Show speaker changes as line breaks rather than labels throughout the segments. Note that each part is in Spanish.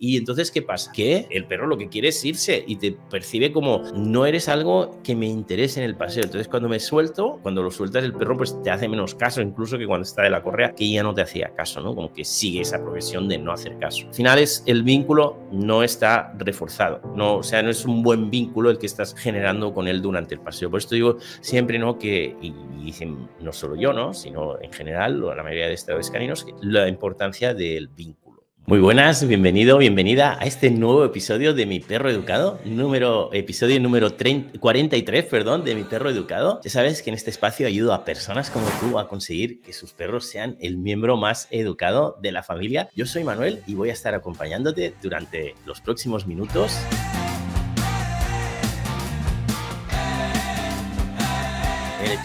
Y entonces, ¿qué pasa? Que el perro lo que quiere es irse y te percibe como no eres algo que me interese en el paseo. Entonces, cuando me suelto, cuando lo sueltas, el perro pues te hace menos caso, incluso que cuando está de la correa, que ya no te hacía caso, ¿no? Como que sigue esa progresión de no hacer caso. Al final es el vínculo no está reforzado, no, o sea, no es un buen vínculo el que estás generando con él durante el paseo. Por esto digo siempre, ¿no? Que, y, dicen no solo yo, ¿no? Sino en general, la mayoría de estados caninos, la importancia del vínculo muy buenas, bienvenido, bienvenida a este nuevo episodio de Mi Perro Educado, número, episodio número 43, perdón, de Mi Perro Educado. Ya sabes que en este espacio ayudo a personas como tú a conseguir que sus perros sean el miembro más educado de la familia. Yo soy Manuel y voy a estar acompañándote durante los próximos minutos.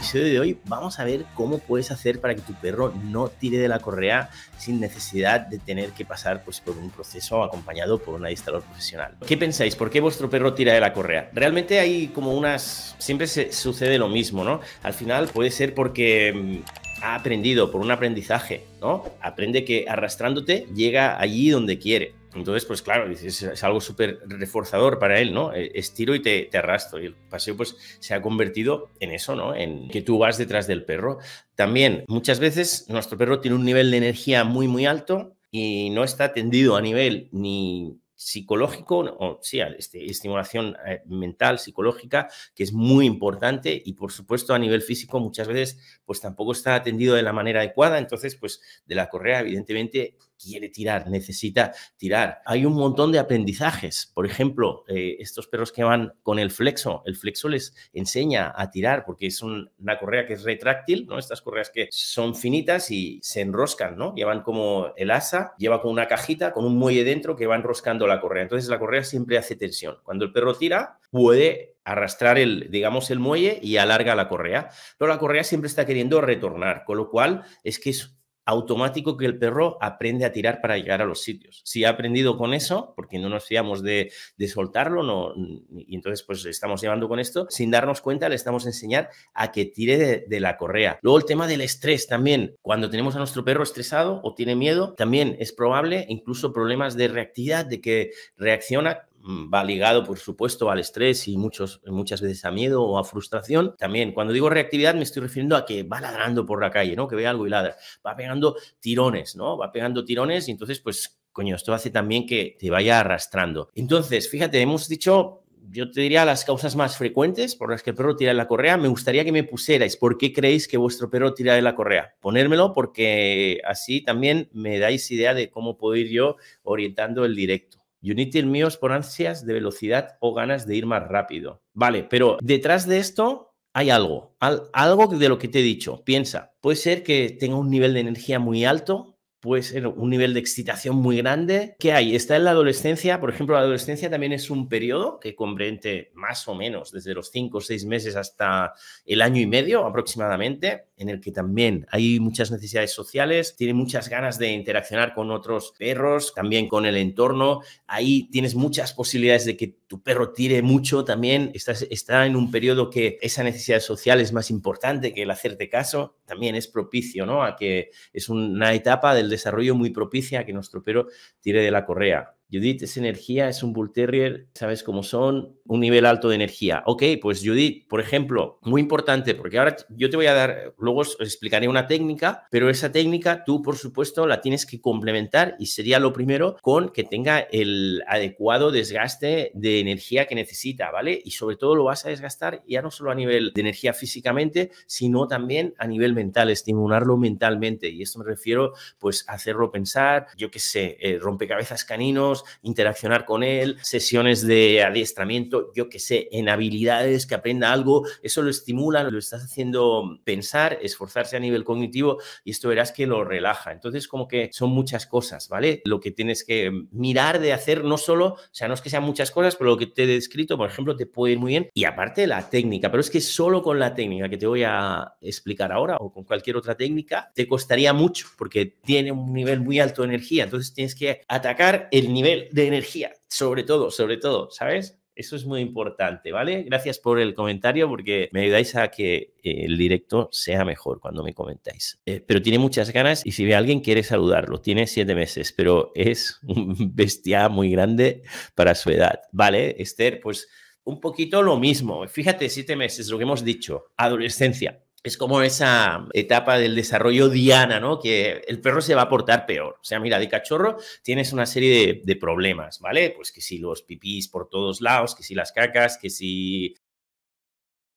episodio de hoy vamos a ver cómo puedes hacer para que tu perro no tire de la correa sin necesidad de tener que pasar pues, por un proceso acompañado por un adiestrador profesional. ¿Qué pensáis? ¿Por qué vuestro perro tira de la correa? Realmente hay como unas... Siempre se sucede lo mismo, ¿no? Al final puede ser porque mm, ha aprendido por un aprendizaje, ¿no? Aprende que arrastrándote llega allí donde quiere. Entonces, pues claro, es, algo súper reforzador para él, ¿no? E, Estiro y te, te, arrastro. Y el paseo, pues, se ha convertido en eso, ¿no? En que tú vas detrás del perro. También, muchas veces, nuestro perro tiene un nivel de energía muy, muy alto y no está atendido a nivel ni psicológico, o sí, este, estimulación eh, mental, psicológica, que es muy importante y por supuesto a nivel físico muchas veces pues tampoco está atendido de la manera adecuada, entonces pues de la correa evidentemente quiere tirar, necesita tirar. Hay un montón de aprendizajes. Por ejemplo, eh, estos perros que van con el flexo, el flexo les enseña a tirar porque es una correa que es retráctil, ¿no? Estas correas que son finitas y se enroscan, ¿no? Llevan como el asa, lleva como una cajita, con un muelle dentro que va enroscando la correa. Entonces la correa siempre hace tensión. Cuando el perro tira, puede arrastrar el, digamos, el muelle y alarga la correa. Pero la correa siempre está queriendo retornar, con lo cual es que es automático que el perro aprende a tirar para llegar a los sitios. Si ha aprendido con eso, porque no nos fiamos de, soltarlo, no, y entonces pues estamos llevando con esto, sin darnos cuenta le estamos enseñando a que tire de, la correa. Luego el tema del estrés también. Cuando tenemos a nuestro perro estresado o tiene miedo, también es probable incluso problemas de reactividad, de que reacciona Mm, va ligado, por supuesto, al estrés y muchos, muchas veces a miedo o a frustración. También, cuando digo reactividad, me estoy refiriendo a que va ladrando por la calle, ¿no? Que ve algo y ladra. Va pegando tirones, ¿no? Va pegando tirones y entonces, pues, coño, esto hace también que te vaya arrastrando. Entonces, fíjate, hemos dicho yo te diría las causas más frecuentes por las que el perro tira de la correa. Me gustaría que me pusierais por qué creéis que vuestro perro tira de la correa. Ponérmelo porque así también me dais idea de cómo puedo ir yo orientando el directo. Unity need mío es por ansias de velocidad o ganas de ir más rápido. Vale, pero detrás de esto hay algo, algo de lo que te he dicho. Piensa, puede ser que tenga un nivel de energía muy alto, puede ser un nivel de excitación muy grande. ¿Qué hay? Está en la adolescencia, por ejemplo, la adolescencia también es un periodo que comprende más o menos desde los 5 o 6 meses hasta el año y medio aproximadamente en el que también hay muchas necesidades sociales, tiene muchas ganas de interaccionar con otros perros, también con el entorno. Ahí tienes muchas posibilidades de que tu perro tire mucho también. Estás, está en un periodo que esa necesidad social es más importante que el hacerte caso. También es propicio, ¿no? A que es una etapa del desarrollo muy propicia a que nuestro perro tire de la correa. Judith es energía, es un bull terrier, sabes cómo son, un nivel alto de energía. Ok, pues Judith, por ejemplo, muy importante, porque ahora yo te voy a dar, luego os explicaré una técnica, pero esa técnica tú, por supuesto, la tienes que complementar y sería lo primero con que tenga el adecuado desgaste de energía que necesita, ¿vale? Y sobre todo lo vas a desgastar ya no solo a nivel de energía físicamente, sino también a nivel mental, estimularlo mentalmente. Y esto me refiero, pues, hacerlo pensar, yo qué sé, eh, rompecabezas caninos, interaccionar con él, sesiones de adiestramiento yo qué sé, en habilidades, que aprenda algo, eso lo estimula, lo estás haciendo pensar, esforzarse a nivel cognitivo y esto verás que lo relaja. Entonces, como que son muchas cosas, ¿vale? Lo que tienes que mirar de hacer, no solo, o sea, no es que sean muchas cosas, pero lo que te he descrito, por ejemplo, te puede ir muy bien. Y aparte la técnica, pero es que solo con la técnica que te voy a explicar ahora o con cualquier otra técnica, te costaría mucho porque tiene un nivel muy alto de energía. Entonces tienes que atacar el nivel de energía, sobre todo, sobre todo, ¿sabes? Eso es muy importante, ¿vale? Gracias por el comentario porque me ayudáis a que eh, el directo sea mejor cuando me comentáis. Eh, pero tiene muchas ganas y si ve alguien quiere saludarlo. Tiene siete meses, pero es un bestia muy grande para su edad, ¿vale? Esther, pues un poquito lo mismo. Fíjate, siete meses, lo que hemos dicho, adolescencia es como esa etapa del desarrollo diana, ¿no? Que el perro se va a portar peor. O sea, mira, de cachorro tienes una serie de, problemas, ¿vale? Pues que si los pipís por todos lados, que si las cacas, que si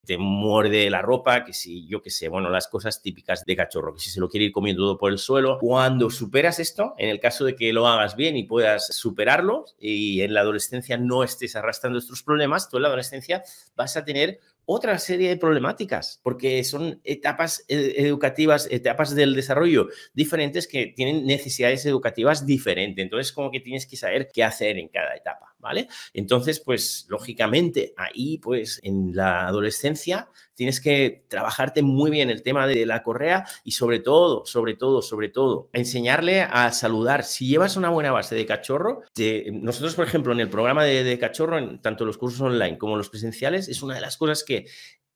te muerde la ropa, que si yo qué sé, bueno, las cosas típicas de cachorro, que si se lo quiere ir comiendo todo por el suelo. Cuando superas esto, en el caso de que lo hagas bien y puedas superarlo y en la adolescencia no estés arrastrando estos problemas, tú en la adolescencia vas a tener otra serie de problemáticas, porque son etapas eh, educativas, etapas del desarrollo diferentes que tienen necesidades educativas diferentes. Entonces, como que tienes que saber qué hacer en cada etapa, ¿vale? Entonces, pues, lógicamente, ahí, pues, en la adolescencia tienes que trabajarte muy bien el tema de la correa y sobre todo, sobre todo, sobre todo, enseñarle a saludar. Si llevas una buena base de cachorro, nosotros, por ejemplo, en el programa de, cachorro, en tanto los cursos online como los presenciales, es una de las cosas que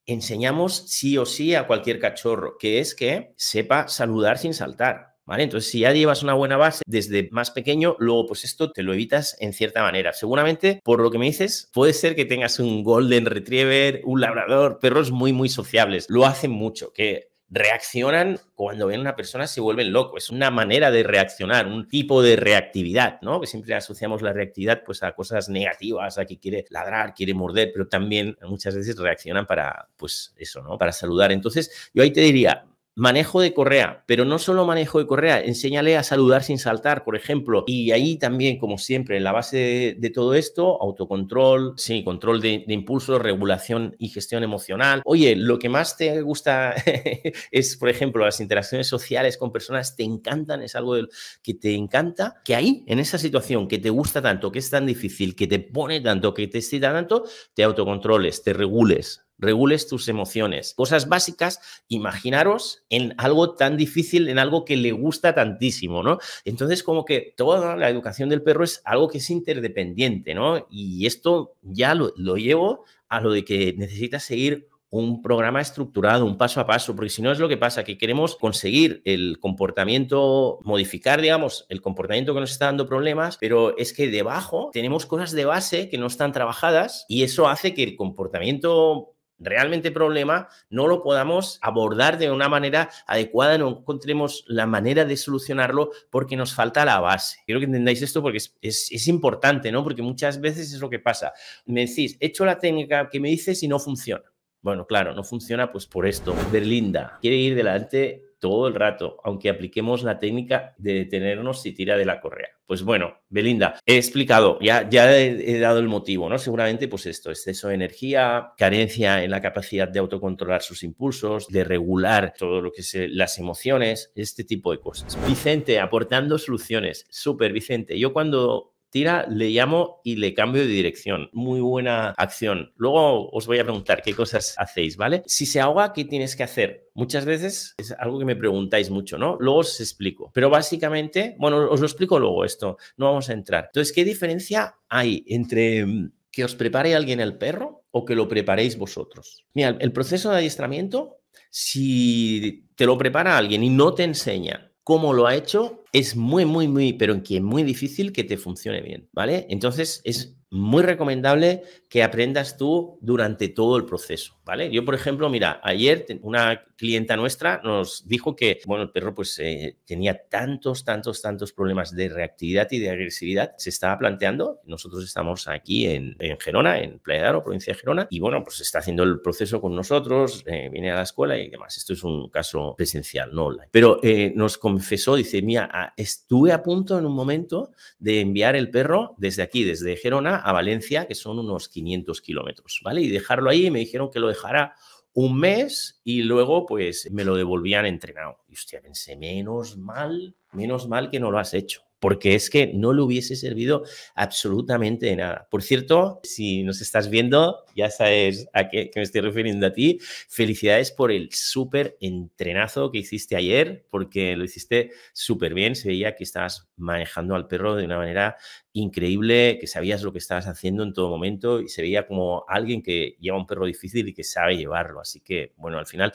enseñamos sí o sí a cualquier cachorro, que es que sepa saludar sin saltar. Entonces, si ya llevas una buena base desde más pequeño, luego pues esto te lo evitas en cierta manera. Seguramente, por lo que me dices, puede ser que tengas un golden retriever, un labrador, perros muy, muy sociables. Lo hacen mucho, que reaccionan cuando ven a una persona se vuelven locos. Es una manera de reaccionar, un tipo de reactividad, ¿no? Que siempre asociamos la reactividad pues a cosas negativas, a que quiere ladrar, quiere morder, pero también muchas veces reaccionan para pues eso, ¿no? Para saludar. Entonces, yo ahí te diría, Manejo de correa, pero no solo manejo de correa, enséñale a saludar sin saltar, por ejemplo. Y ahí también, como siempre, en la base de, todo esto, autocontrol, sí, control de, de, impulso, regulación y gestión emocional. Oye, lo que más te gusta es, por ejemplo, las interacciones sociales con personas, te encantan, es algo que te encanta, que ahí, en esa situación que te gusta tanto, que es tan difícil, que te pone tanto, que te excita tanto, te autocontroles, te regules, regules tus emociones. Cosas básicas, imaginaros en algo tan difícil, en algo que le gusta tantísimo, ¿no? Entonces, como que toda la educación del perro es algo que es interdependiente, ¿no? Y esto ya lo, llevo a lo de que necesitas seguir un programa estructurado, un paso a paso, porque si no es lo que pasa, que queremos conseguir el comportamiento, modificar, digamos, el comportamiento que nos está dando problemas, pero es que debajo tenemos cosas de base que no están trabajadas y eso hace que el comportamiento realmente problema, no lo podamos abordar de una manera adecuada, no encontremos la manera de solucionarlo porque nos falta la base. Quiero que entendáis esto porque es, importante, ¿no? Porque muchas veces es lo que pasa. Me decís, he hecho la técnica que me dices y no funciona. Bueno, claro, no funciona pues por esto. Berlinda quiere ir delante todo el rato, aunque apliquemos la técnica de detenernos y tira de la correa. Pues bueno, Belinda, he explicado, ya, ya he, dado el motivo, ¿no? Seguramente, pues esto, exceso de energía, carencia en la capacidad de autocontrolar sus impulsos, de regular todo lo que es las emociones, este tipo de cosas. Vicente, aportando soluciones. Súper, Vicente. Yo cuando tira, le llamo y le cambio de dirección. Muy buena acción. Luego os voy a preguntar qué cosas hacéis, ¿vale? Si se ahoga, ¿qué tienes que hacer? Muchas veces es algo que me preguntáis mucho, ¿no? Luego os explico. Pero básicamente, bueno, os lo explico luego esto, no vamos a entrar. Entonces, ¿qué diferencia hay entre mm, que os prepare alguien el perro o que lo preparéis vosotros? Mira, el proceso de adiestramiento, si te lo prepara alguien y no te enseña cómo lo ha hecho, es muy, muy, muy, pero en que es muy difícil que te funcione bien, ¿vale? Entonces es muy recomendable que aprendas tú durante todo el proceso, ¿vale? Yo, por ejemplo, mira, ayer una clienta nuestra nos dijo que, bueno, el perro pues eh, tenía tantos, tantos, tantos problemas de reactividad y de agresividad, se estaba planteando, nosotros estamos aquí en, en Gerona, en Playa de Aro, provincia de Gerona, y bueno, pues está haciendo el proceso con nosotros, eh, viene a la escuela y demás. Esto es un caso presencial, no online. Pero eh, nos confesó, dice, mía estuve a punto en un momento de enviar el perro desde aquí, desde Gerona a Valencia, que son unos 500 kilómetros, ¿vale? Y dejarlo ahí, me dijeron que lo dejara un mes y luego pues me lo devolvían entrenado. Y hostia, pensé, menos mal, menos mal que no lo has hecho porque es que no le hubiese servido absolutamente de nada. Por cierto, si nos estás viendo, ya sabes a qué, me estoy refiriendo a ti. Felicidades por el súper entrenazo que hiciste ayer, porque lo hiciste súper bien. Se veía que estabas manejando al perro de una manera increíble, que sabías lo que estabas haciendo en todo momento y se veía como alguien que lleva un perro difícil y que sabe llevarlo. Así que, bueno, al final,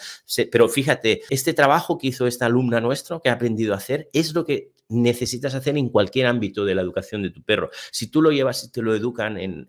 pero fíjate, este trabajo que hizo esta alumna nuestro, que ha aprendido a hacer, es lo que necesitas hacer en cualquier ámbito de la educación de tu perro. Si tú lo llevas y te lo educan en,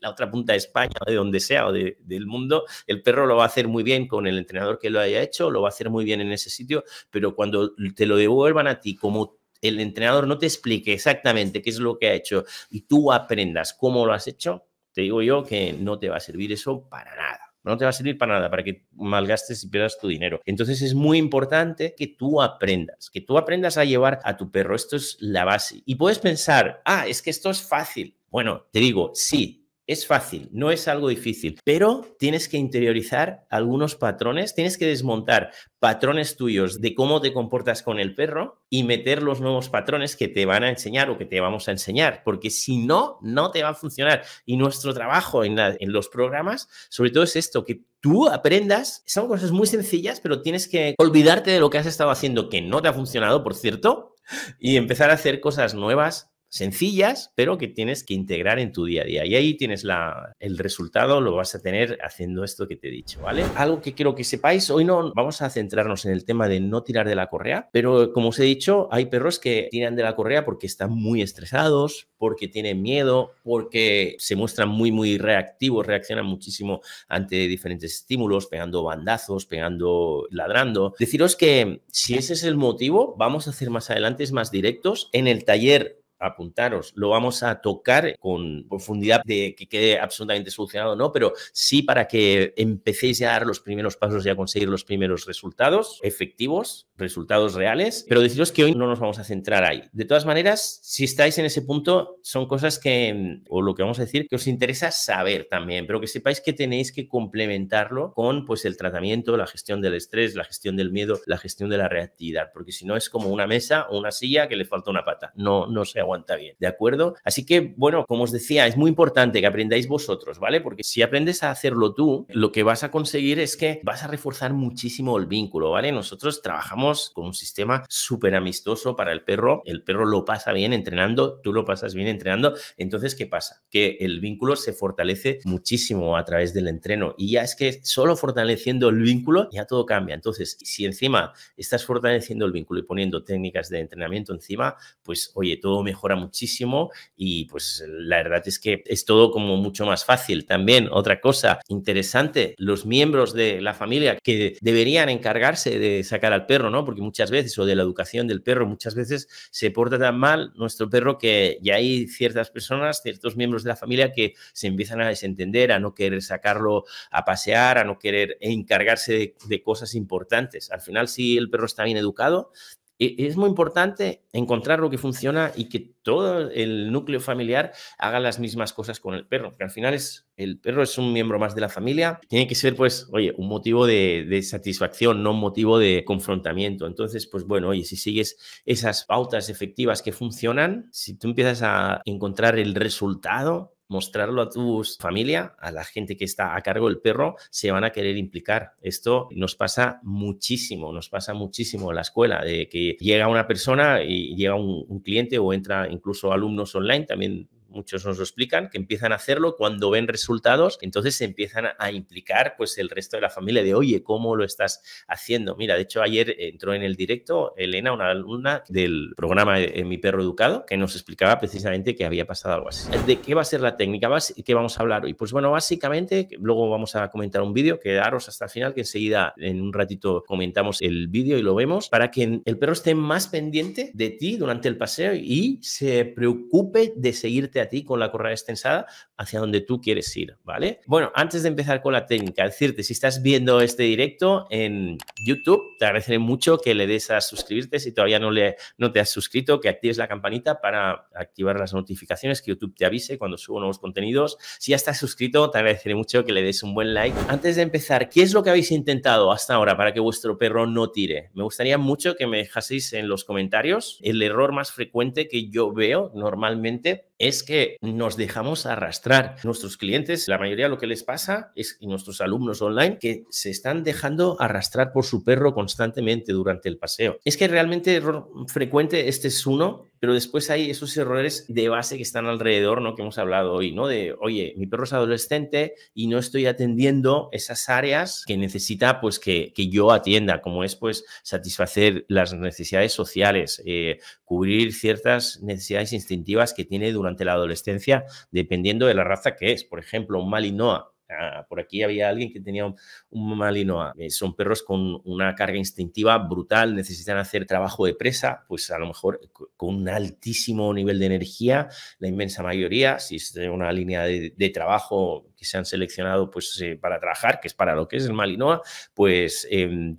la otra punta de España de donde sea o del mundo, el perro lo va a hacer muy bien con el entrenador que lo haya hecho, lo va a hacer muy bien en ese sitio, pero cuando te lo devuelvan a ti como el entrenador no te explique exactamente qué es lo que ha hecho y tú aprendas cómo lo has hecho, te digo yo que no te va a servir eso para nada. No te va a servir para nada, para que malgastes y pierdas tu dinero. Entonces es muy importante que tú aprendas, que tú aprendas a llevar a tu perro. Esto es la base. Y puedes pensar, ah, es que esto es fácil. Bueno, te digo, sí, es fácil, no es algo difícil, pero tienes que interiorizar algunos patrones, tienes que desmontar patrones tuyos de cómo te comportas con el perro y meter los nuevos patrones que te van a enseñar o que te vamos a enseñar, porque si no, no te va a funcionar. Y nuestro trabajo en, los programas, sobre todo es esto, que tú aprendas, son cosas muy sencillas, pero tienes que olvidarte de lo que has estado haciendo que no te ha funcionado, por cierto, y empezar a hacer cosas nuevas sencillas, pero que tienes que integrar en tu día a día. Y ahí tienes la, el resultado, lo vas a tener haciendo esto que te he dicho, ¿vale? Algo que quiero que sepáis, hoy no vamos a centrarnos en el tema de no tirar de la correa, pero como os he dicho, hay perros que tiran de la correa porque están muy estresados, porque tienen miedo, porque se muestran muy, muy reactivos, reaccionan muchísimo ante diferentes estímulos, pegando bandazos, pegando, ladrando. Deciros que si ese es el motivo, vamos a hacer más adelante más directos. En el taller apuntaros, lo vamos a tocar con profundidad de que quede absolutamente solucionado, ¿no? Pero sí para que empecéis a dar los primeros pasos y a conseguir los primeros resultados efectivos, resultados reales, pero deciros que hoy no nos vamos a centrar ahí. De todas maneras, si estáis en ese punto, son cosas que, mm, o lo que vamos a decir, que os interesa saber también, pero que sepáis que tenéis que complementarlo con pues el tratamiento, la gestión del estrés, la gestión del miedo, la gestión de la reactividad, porque si no es como una mesa o una silla que le falta una pata, no, no sea bien, ¿de acuerdo? Así que, bueno, como os decía, es muy importante que aprendáis vosotros, ¿vale? Porque si aprendes a hacerlo tú, lo que vas a conseguir es que vas a reforzar muchísimo el vínculo, ¿vale? Nosotros trabajamos con un sistema súper amistoso para el perro, el perro lo pasa bien entrenando, tú lo pasas bien entrenando, entonces, ¿qué pasa? Que el vínculo se fortalece muchísimo a través del entreno y ya es que solo fortaleciendo el vínculo ya todo cambia. Entonces, si encima estás fortaleciendo el vínculo y poniendo técnicas de entrenamiento encima, pues oye, todo mejor mejora muchísimo y pues la verdad es que es todo como mucho más fácil. También otra cosa interesante, los miembros de la familia que deberían encargarse de sacar al perro, ¿no? Porque muchas veces, o de la educación del perro, muchas veces se porta tan mal nuestro perro que ya hay ciertas personas, ciertos miembros de la familia que se empiezan a desentender, a no querer sacarlo a pasear, a no querer encargarse de, de cosas importantes. Al final, si el perro está bien educado, e, es muy importante encontrar lo que funciona y que todo el núcleo familiar haga las mismas cosas con el perro, porque al final es el perro es un miembro más de la familia, tiene que ser pues, oye, un motivo de, de satisfacción, no un motivo de confrontamiento. Entonces, pues bueno, oye, si sigues esas pautas efectivas que funcionan, si tú empiezas a encontrar el resultado, mostrarlo a tu familia, a la gente que está a cargo del perro, se van a querer implicar. Esto nos pasa muchísimo, nos pasa muchísimo en la escuela, de que llega una persona y llega un, un cliente o entra incluso alumnos online, también muchos nos lo explican, que empiezan a hacerlo cuando ven resultados, entonces se empiezan a implicar pues el resto de la familia de, oye, ¿cómo lo estás haciendo? Mira, de hecho ayer entró en el directo Elena, una alumna del programa Mi Perro Educado, que nos explicaba precisamente que había pasado algo así. ¿De qué va a ser la técnica? ¿Qué vamos a hablar hoy? Pues bueno, básicamente, luego vamos a comentar un vídeo, quedaros hasta el final, que enseguida en un ratito comentamos el vídeo y lo vemos, para que el perro esté más pendiente de ti durante el paseo y se preocupe de seguirte a ti con la correa extensada hacia donde tú quieres ir, ¿vale? Bueno, antes de empezar con la técnica, decirte, si estás viendo este directo en YouTube, te agradeceré mucho que le des a suscribirte si todavía no, le, no te has suscrito, que actives la campanita para activar las notificaciones, que YouTube te avise cuando subo nuevos contenidos. Si ya estás suscrito, te agradeceré mucho que le des un buen like. Antes de empezar, ¿qué es lo que habéis intentado hasta ahora para que vuestro perro no tire? Me gustaría mucho que me dejaseis en los comentarios el error más frecuente que yo veo normalmente es que nos dejamos arrastrar. Nuestros clientes, la mayoría lo que les pasa es, y nuestros alumnos online, que se están dejando arrastrar por su perro constantemente durante el paseo. Es que realmente error frecuente este es uno pero después hay esos errores de base que están alrededor, ¿no? Que hemos hablado hoy, ¿no? De, oye, mi perro es adolescente y no estoy atendiendo esas áreas que necesita, pues, que, yo atienda, como es, pues, satisfacer las necesidades sociales, eh, cubrir ciertas necesidades instintivas que tiene durante la adolescencia, dependiendo de la raza que es. Por ejemplo, un malinoa Ah, por aquí había alguien que tenía un, Malinoa, eh, son perros con una carga instintiva brutal, necesitan hacer trabajo de presa, pues a lo mejor con un altísimo nivel de energía, la inmensa mayoría, si es de una línea de, trabajo que se han seleccionado pues, eh, para trabajar, que es para lo que es el Malinoa, pues... Em,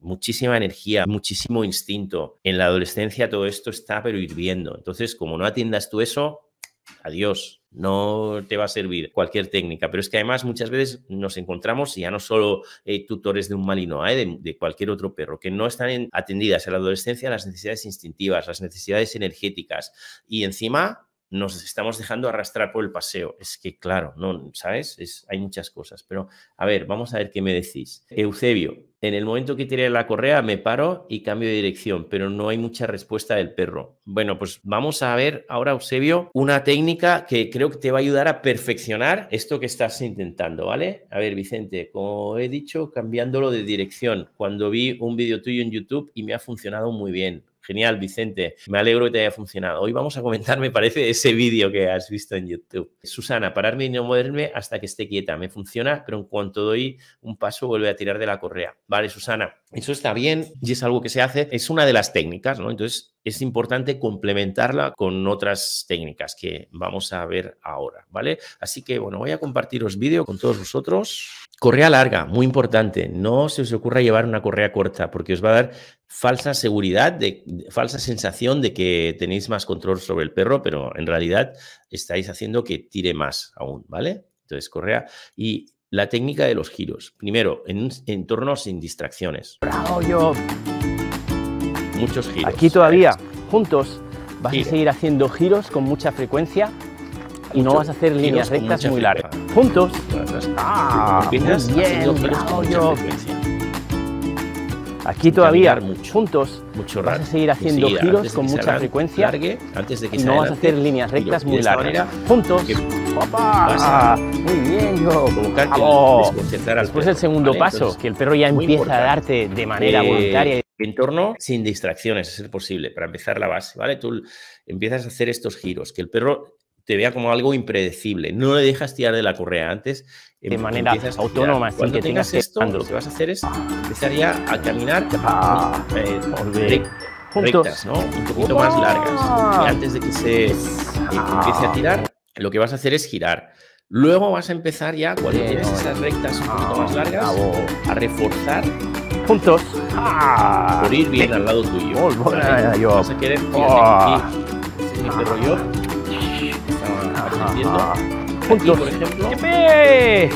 muchísima energía, muchísimo instinto. En la adolescencia todo esto está pero hirviendo. Entonces, como no atiendas tú eso, adiós. No te va a servir cualquier técnica, pero es que además muchas veces nos encontramos y ya no solo eh, tutores de un malino, de, cualquier otro perro, que no están atendidas en la adolescencia las necesidades instintivas, las necesidades energéticas y encima nos estamos dejando arrastrar por el paseo. Es que claro, no, ¿sabes? hay muchas cosas, pero a ver, vamos a ver qué me decís. Eusebio, en el momento que tiré la correa me paro y cambio de dirección, pero no hay mucha respuesta del perro. Bueno, pues vamos a ver ahora, Eusebio, una técnica que creo que te va a ayudar a perfeccionar esto que estás intentando, ¿vale? A ver, Vicente, como he dicho, cambiándolo de dirección. Cuando vi un vídeo tuyo en YouTube y me ha funcionado muy bien. Genial, Vicente. Me alegro que te haya funcionado. Hoy vamos a comentar, me parece, ese vídeo que has visto en YouTube. Susana, pararme y no moverme hasta que esté quieta. Me funciona, pero en cuanto doy un paso, vuelve a tirar de la correa. Vale, Susana, eso está bien y es algo que se hace, es una de las técnicas, ¿no? Entonces es importante complementarla con otras técnicas que vamos a ver ahora, ¿vale? Así que, bueno, voy a compartiros vídeo con todos vosotros. Correa larga, muy importante. No se os ocurra llevar una correa corta porque os va a dar falsa seguridad, falsa sensación de que tenéis más control sobre el perro, pero en realidad estáis haciendo que tire más aún, ¿vale? Entonces, correa. Y la técnica de los giros. Primero, en entornos sin distracciones. Bravo, Muchos giros. Aquí todavía, juntos, vas a seguir haciendo giros con mucha frecuencia y no vas a hacer líneas rectas muy largas. Juntos. Ah, bien, Aquí todavía, juntos, mucho vas a seguir haciendo giros con mucha frecuencia y no vas a hacer líneas rectas muy largas. Juntos. ¡Papá! Pues ah, muy bien, yo. Provocar Después el segundo paso, que el perro ya empieza a darte de manera eh, voluntaria. En Entorno sin distracciones, es posible, para empezar la base, ¿vale? Tú empiezas a hacer estos giros, que el perro te vea como algo impredecible. No le dejas tirar de la correa antes. Em, de manera autónoma, sin Cuando que tengas esto, lo que vas a hacer es empezar ya a caminar eh, ah, eh, rectas, ¿no? Un poquito más largas. Y antes de que se empiece a tirar, lo que vas a hacer es girar. Luego vas a empezar ya, cuando Bien. tienes esas rectas un poquito más largas, ah, a reforzar juntos. Ah, por ir bien al lado tuyo. Oh, buena, yo. Vas a querer oh. aquí. mi perro yo. Ah, juntos. Aquí, por ejemplo. ¡Yepe!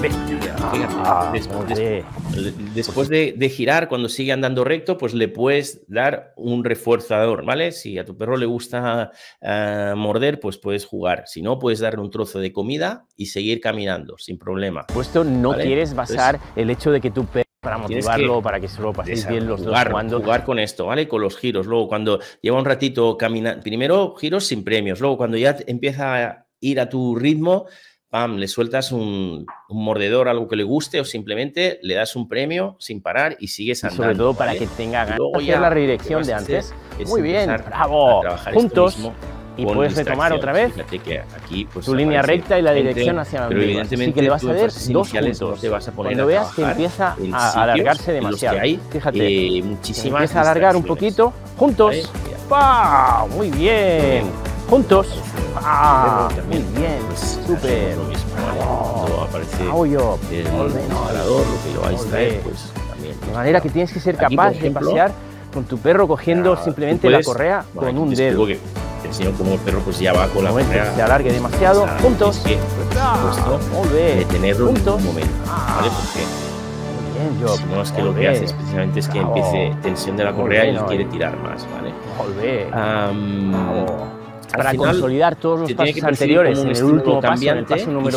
Ve. Ah, después, de, girar, cuando sigue andando recto, pues le puedes dar un reforzador, ¿vale? Si a tu perro le gusta ah, morder, pues puedes jugar. Si no, puedes darle un trozo de comida y seguir caminando sin problema. Puesto no quieres basar el hecho de que tu perro para motivarlo, para que se lo bien los dos jugando. Jugar con esto, ¿vale? Con los giros. Luego, cuando lleva un ratito caminando, primero giros sin premios. Luego, cuando ya empieza a ir a tu ritmo, pam, le sueltas un, mordedor, algo que le guste, o simplemente le das un premio sin parar y sigues andando. Sobre todo para que tenga ganas de hacer la redirección de antes. Muy bien, bravo. Juntos. y puedes retomar otra vez que aquí, pues, tu línea recta y la dirección hacia adelante. Así que le vas a dar dos puntos. Cuando veas que empieza a alargarse demasiado. Fíjate, eh, muchísimas empieza a alargar un poquito. Juntos. ¿Vale? Muy bien. Juntos. Ah, muy bien, súper. Cuando ¿eh? oh. aparece ah, el arador lo que lo va a pues también. De manera que tienes que ser capaz de pasear con tu perro cogiendo ah, simplemente la correa con un dedo te enseño cómo el perro pues ya va con la correa. se alargue demasiado, juntos puntos. Que, pues, puntos. en un momento, ¿vale? Porque bien, Job! si no es que lo que hace especialmente es que empiece tensión de la correa y no quiere tirar más, ¿vale? Um, para consolidar todos los pasos anteriores en el último paso, número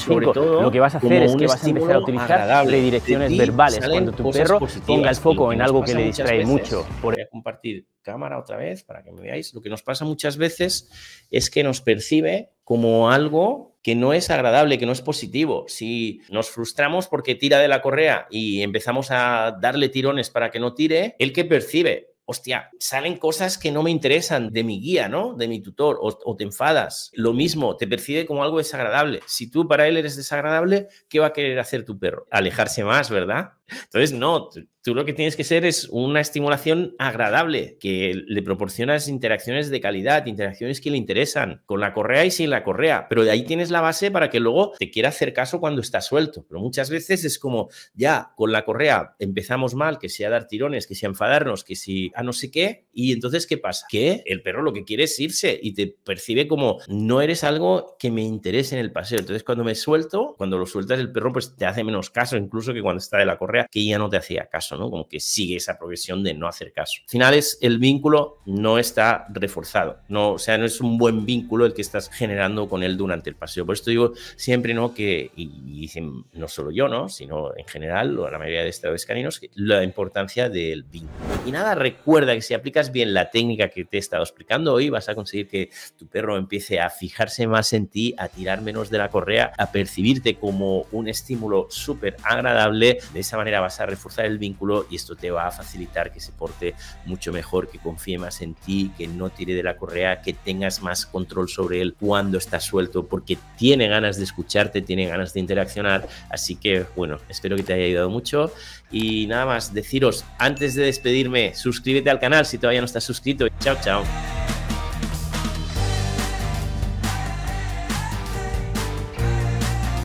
lo que vas a hacer es que vas a empezar a utilizar direcciones verbales cuando tu perro ponga el foco en algo que le distrae mucho. Por... Voy a compartir cámara otra vez para que me veáis. Lo que nos pasa muchas veces es que nos percibe como algo que no es agradable, que no es positivo. Si nos frustramos porque tira de la correa y empezamos a darle tirones para que no tire, el que percibe hostia, salen cosas que no me interesan de mi guía, ¿no? De mi tutor, o, te enfadas. Lo mismo, te percibe como algo desagradable. Si tú para él eres desagradable, ¿qué va a querer hacer tu perro? Alejarse más, ¿verdad? Entonces, no, tú lo que tienes que ser es una estimulación agradable, que le proporcionas interacciones de calidad, interacciones que le interesan, con la correa y sin la correa, pero de ahí tienes la base para que luego te quiera hacer caso cuando está suelto. Pero muchas veces es como, ya, con la correa empezamos mal, que sea dar tirones, que sea enfadarnos, que si a no sé qué, y entonces, ¿qué pasa? Que el perro lo que quiere es irse y te percibe como, no eres algo que me interese en el paseo. Entonces, cuando me suelto, cuando lo sueltas, el perro pues te hace menos caso, incluso que cuando está de la correa que ya no te hacía caso, ¿no? Como que sigue esa progresión de no hacer caso. Al final es el vínculo no está reforzado, no, o sea, no es un buen vínculo el que estás generando con él durante el paseo. Por esto digo siempre, ¿no? Que, y, dicen no solo yo, ¿no? Sino en general, la mayoría de estados caninos, la importancia del vínculo. Y nada, recuerda que si aplicas bien la técnica que te he estado explicando hoy, vas a conseguir que tu perro empiece a fijarse más en ti, a tirar menos de la correa, a percibirte como un estímulo súper agradable. De esa manera vas a reforzar el vínculo y esto te va a facilitar que se porte mucho mejor, que confíe más en ti, que no tire de la correa, que tengas más control sobre él cuando está suelto, porque tiene ganas de escucharte, tiene ganas de interaccionar. Así que, bueno, espero que te haya ayudado mucho. Y nada más, deciros, antes de despedirme, suscríbete al canal si todavía no estás suscrito. Chao, chao.